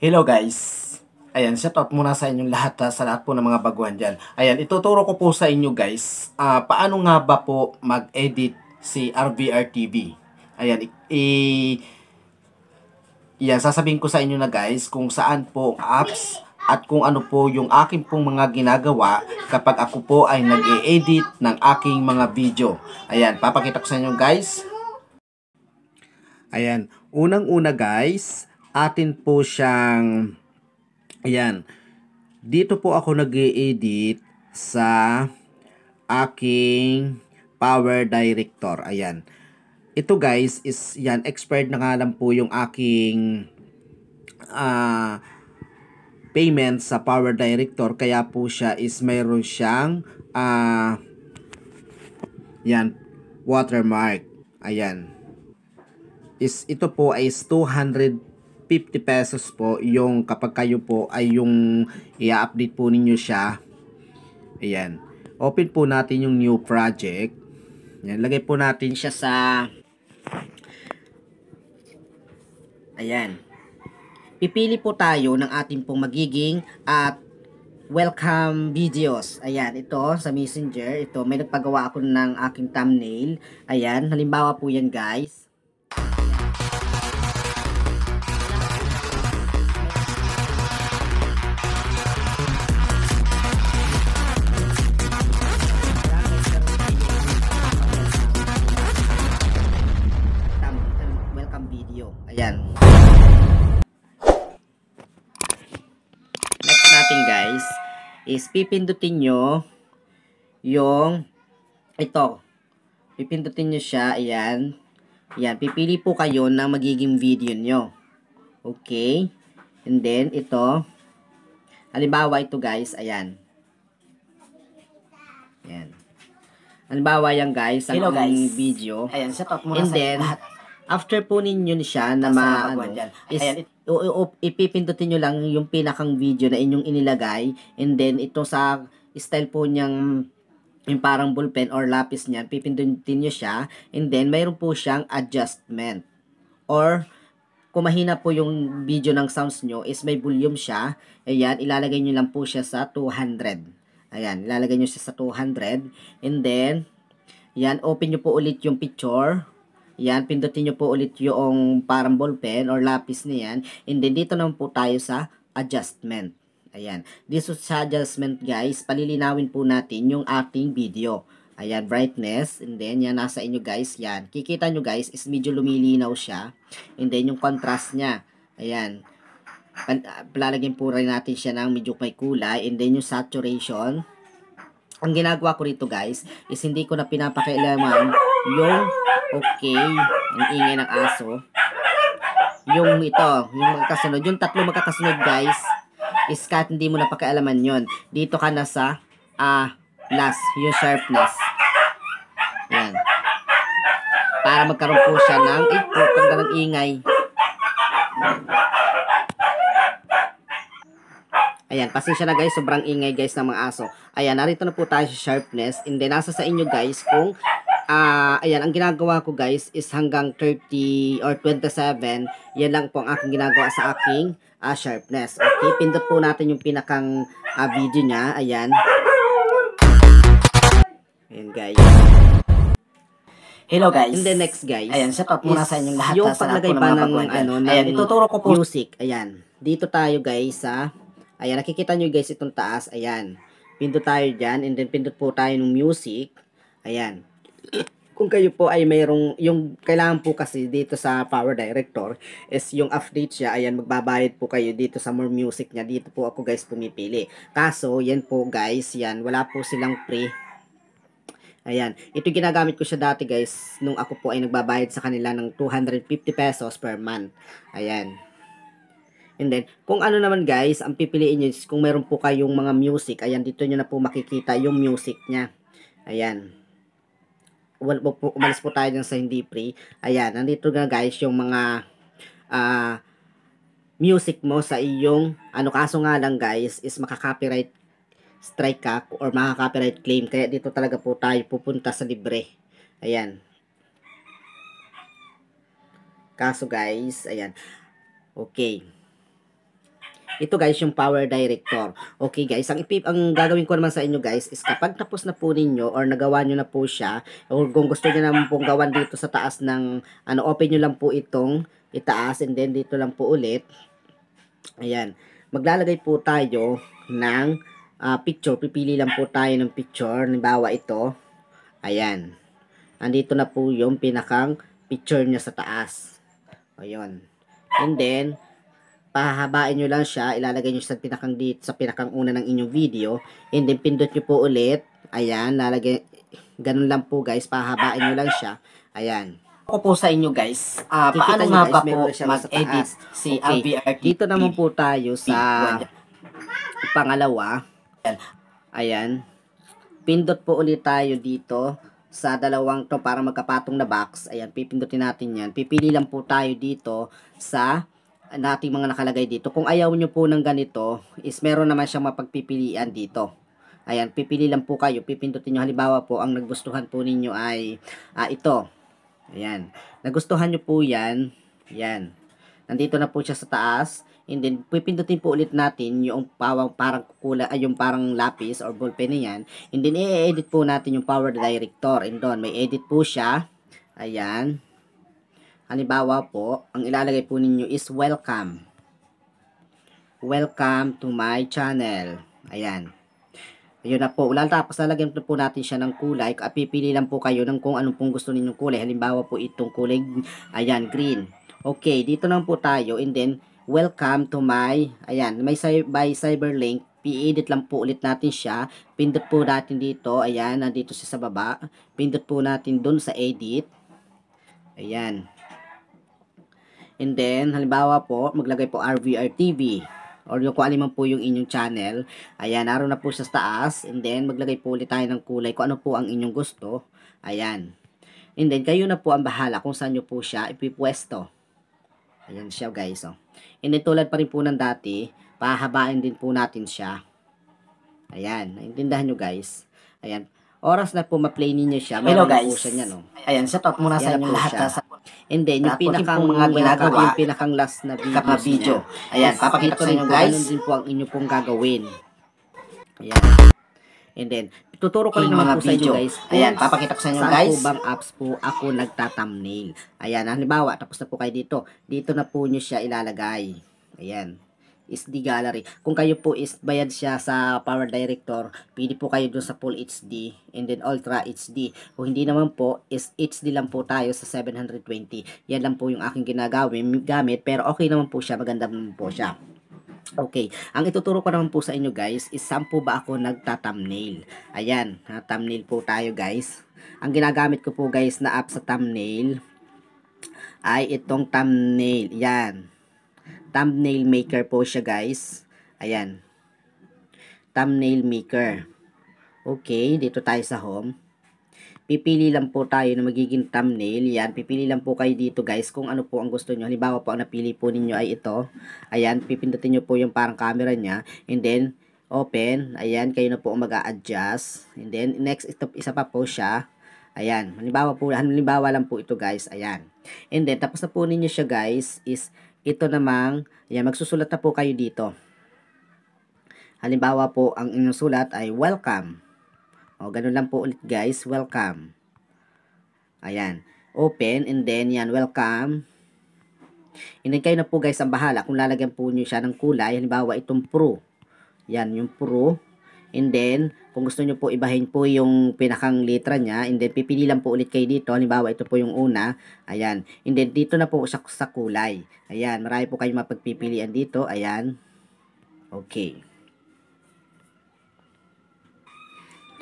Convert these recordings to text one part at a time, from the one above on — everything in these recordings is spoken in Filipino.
Hello guys! Ayan, shout out muna sa inyong lahat ha, sa lahat po ng mga baguhan dyan. Ayan, ituturo ko po sa inyo guys, uh, paano nga ba po mag-edit si RVR TV. Ayan, i- Ayan, sasabihin ko sa inyo na guys kung saan po apps at kung ano po yung aking pong mga ginagawa kapag ako po ay nag -e edit ng aking mga video. Ayan, papakita ko sa inyo guys. Ayan, unang-una guys, atin po siyang, ayan, dito po ako nag edit sa aking Power Director. Ayan. Ito guys is yan expired na nga lang po yung aking uh, payment sa Power Director kaya po siya is mayroon siyang uh, yan watermark. Ayan. Is ito po ay 200 50 pesos po yung kapag kayo po ay yung i-update po ninyo siya. Ayan. Open po natin yung new project. Ayan. Lagay po natin siya sa Ayan. Pipili po tayo ng ating pong magiging at welcome videos. Ayan, ito sa messenger. Ito, may nagpagawa ako ng aking thumbnail. Ayan, halimbawa po yan guys. Ayan. Next natin guys is pipindutin nyo yung ito. Pipindutin nyo siya. Ayan. Ayan. Pipili po kayo ng magiging video nyo. Okay. And then ito. Halimbawa ito guys. Ayan. Ayan. Halimbawa yan guys. Ang Hello guys. video. Ayan. Sa top mo And sa then, After po ninyo siya na ma, ano, is, Ayan, it, o, o, ipipindutin nyo lang yung pinakang video na inyong inilagay and then ito sa style po niyang yung parang bullpen or lapis niyan, pipindutin nyo siya and then mayroon po siyang adjustment or kumahina po yung video ng sounds nyo is may volume siya ayan, ilalagay nyo lang po siya sa 200 ayan, ilalagay nyo siya sa 200 and then yan, open nyo po ulit yung picture yan, pindutin nyo po ulit yung parang ballpen or lapis na yan. And then, dito naman po tayo sa adjustment. Ayan. This is adjustment guys. Palilinawin po natin yung ating video. Ayan, brightness. And then, yan, nasa inyo guys. Yan. Kikita nyo guys, is medyo lumilinaw siya. And then, yung contrast niya. Ayan. Palalagyan ah, po rin natin siya ng medyo may kulay. And then, yung saturation ang ginagawa ko rito guys is hindi ko na pinapakailaman yung okay ang ingay ng aso yung ito yung magkasunod yung tatlo magkakasunod guys is kahit hindi mo napakialaman yon dito ka na sa uh, last yung sharpness yan para magkaroon po siya ng eh, ng ingay Ayan, pasensya na guys, sobrang ingay guys ng mga aso. Ayan, narito na po tayo sa sharpness. And then, nasa sa inyo guys kung, uh, ayan, ang ginagawa ko guys is hanggang 30 or 27, yan lang po ang aking ginagawa sa aking uh, sharpness. Okay, pindot po natin yung pinakang uh, video niya. Ayan. Ayan guys. Hello guys. And the next guys. Ayan, shout out muna sa inyong lahat. Yung paglagay pa ng, ng ano, ng Ayan, ituturo ko po. Music. Ayan. Dito tayo guys sa Ayan, nakikita nyo guys itong taas. Ayan. Pindot tayo dyan and then pindot po tayo ng music. Ayan. Kung kayo po ay mayroong, yung kailangan po kasi dito sa Power Director is yung update siya, ayan, magbabayad po kayo dito sa more music niya. Dito po ako guys pumipili. Kaso, yan po guys, yan, wala po silang free Ayan. Ito ginagamit ko siya dati guys nung ako po ay nagbabayad sa kanila ng 250 pesos per month. Ayan. And then, kung ano naman guys, ang pipiliin nyo is kung meron po kayong mga music. Ayan, dito nyo na po makikita yung music niya. Ayan. Well, po, umalis po tayo dyan sa hindi free. Ayan, nandito na guys yung mga uh, music mo sa iyong, ano kaso nga lang guys, is makaka-copyright strike ka or makaka-copyright claim. Kaya dito talaga po tayo pupunta sa libre. Ayan. Kaso guys, ayan. Okay. Ito guys, yung power director. Okay guys, ang, ipip, ang gagawin ko naman sa inyo guys is kapag tapos na po ninyo or nagawa nyo na po siya or kung gusto nyo naman pong gawan dito sa taas ng ano, open nyo lang po itong itaas and then dito lang po ulit. Ayan. Maglalagay po tayo ng uh, picture. Pipili lang po tayo ng picture. Halimbawa ito. Ayan. Andito na po yung pinakang picture niya sa taas. O yun. And then, pahabain nyo lang siya, ilalagay nyo sa pinakang dito, sa pinakang una ng inyong video, and then pindot nyo po ulit, ayan, lalagay, ganun lang po guys, pahabain nyo lang siya, ayan. Ako po sa inyo guys, uh, Kikita paano nga ba po mag-edit si okay. RVRT? Dito naman po tayo sa pangalawa, ayan. pindot po ulit tayo dito, sa dalawang to para magkapatong na box, ayan, pipindutin natin yan. Pipili lang po tayo dito sa nating mga nakalagay dito. Kung ayaw nyo po ng ganito, is meron naman siyang mapagpipilian dito. Ayan, pipili lang po kayo. Pipindutin nyo. Halimbawa po, ang nagustuhan po ninyo ay ah, ito. Ayan. Nagustuhan nyo po yan. Ayan. Nandito na po siya sa taas. And then, pipindutin po ulit natin yung pawang parang kula, ay yung parang lapis or ballpen niyan. And then, i-edit po natin yung power director. And doon, may edit po siya. Ayan. Halimbawa po, ang ilalagay po ninyo is welcome. Welcome to my channel. Ayan. Ayun na po. Ulan tapos lalagyan po, po natin siya ng kulay. Pipili lang po kayo ng kung anong pong gusto ninyong kulay. Halimbawa po itong kulay, ayan, green. Okay, dito lang po tayo. And then, welcome to my, ayan, may by cyberlink i-edit lang po ulit natin siya. Pindot po natin dito. Ayan, nandito siya sa baba. Pindot po natin dun sa edit. Ayan. And then, halimbawa po, maglagay po RVR TV or yung kung man po yung inyong channel. Ayan, naroon na po sa taas. And then, maglagay po ulit tayo ng kulay kung ano po ang inyong gusto. Ayan. And then, kayo na po ang bahala kung saan nyo po siya ipipwesto. Ayan siya guys. Oh. And then, tulad pa rin po ng dati, pahabain din po natin siya. Ayan, naintindahan nyo guys. Ayan, oras na pumaplay ninyo siya, Hello guys. Po siya niya, no? Oh. Ayan, sa top muna sa inyo lahat. Siya. Sa... And then, yung pinakang mga ginagawa, yung pinakang last na video. Kapag video. Ayan, papakita ko sa inyo guys. Ganun din po ang inyo pong gagawin. Ayan. And then, tuturo ko rin naman po sa inyo guys. Ayan, papakita ko sa inyo guys. Saan po bang apps po ako nagtatamnail. Ayan, halimbawa, tapos na po kayo dito. Dito na po nyo siya ilalagay. Ayan is the gallery. Kung kayo po is bayad siya sa Power Director, pili po kayo doon sa Full HD and then Ultra HD. Kung hindi naman po, is HD lang po tayo sa 720. Yan lang po yung aking ginagawin, gamit, pero okay naman po siya, maganda naman po siya. Okay, ang ituturo ko naman po sa inyo guys is saan po ba ako nagta-thumbnail. Ayan, ha, thumbnail po tayo guys. Ang ginagamit ko po guys na app sa thumbnail ay itong thumbnail. Yan, thumbnail maker po siya guys. Ayan. Thumbnail maker. Okay, dito tayo sa home. Pipili lang po tayo na magiging thumbnail. Yan, pipili lang po kayo dito guys kung ano po ang gusto nyo. Halimbawa po ang napili po ninyo ay ito. Ayan, pipindutin nyo po yung parang camera niya. And then, open. Ayan, kayo na po mag adjust And then, next, ito, isa pa po siya. Ayan, halimbawa po, halimbawa lang po ito guys. Ayan. And then, tapos na po ninyo siya guys is ito namang, ayan, magsusulat na po kayo dito. Halimbawa po, ang inyong sulat ay welcome. O, ganun lang po ulit guys, welcome. Ayan, open and then yan, welcome. And kayo na po guys ang bahala kung lalagyan po nyo siya ng kulay. Halimbawa, itong pro. Yan, yung pro. And then, kung gusto nyo po ibahin po yung pinakang litra niya and then pipili lang po ulit kayo dito. Halimbawa ito po yung una. Ayan. And then dito na po sa, sa kulay. Ayan. Marami po kayong mapagpipilian dito. Ayan. Okay.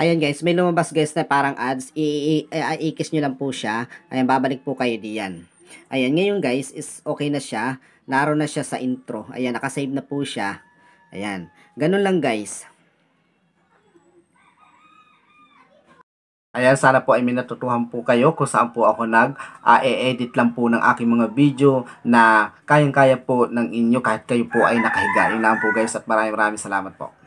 Ayan guys, may lumabas guys na parang ads. I-ikis nyo lang po siya. Ayan, babalik po kayo diyan. Ayan, ngayon guys, is okay na siya. Naroon na siya sa intro. Ayan, nakasave na po siya. Ayan, ganun lang guys. Ayan, sana po ay may natutuhan po kayo kung saan po ako nag-e-edit ah, lang po ng aking mga video na kayang-kaya po ng inyo kahit kayo po ay nakahiga. Yun lang po guys at maraming maraming salamat po.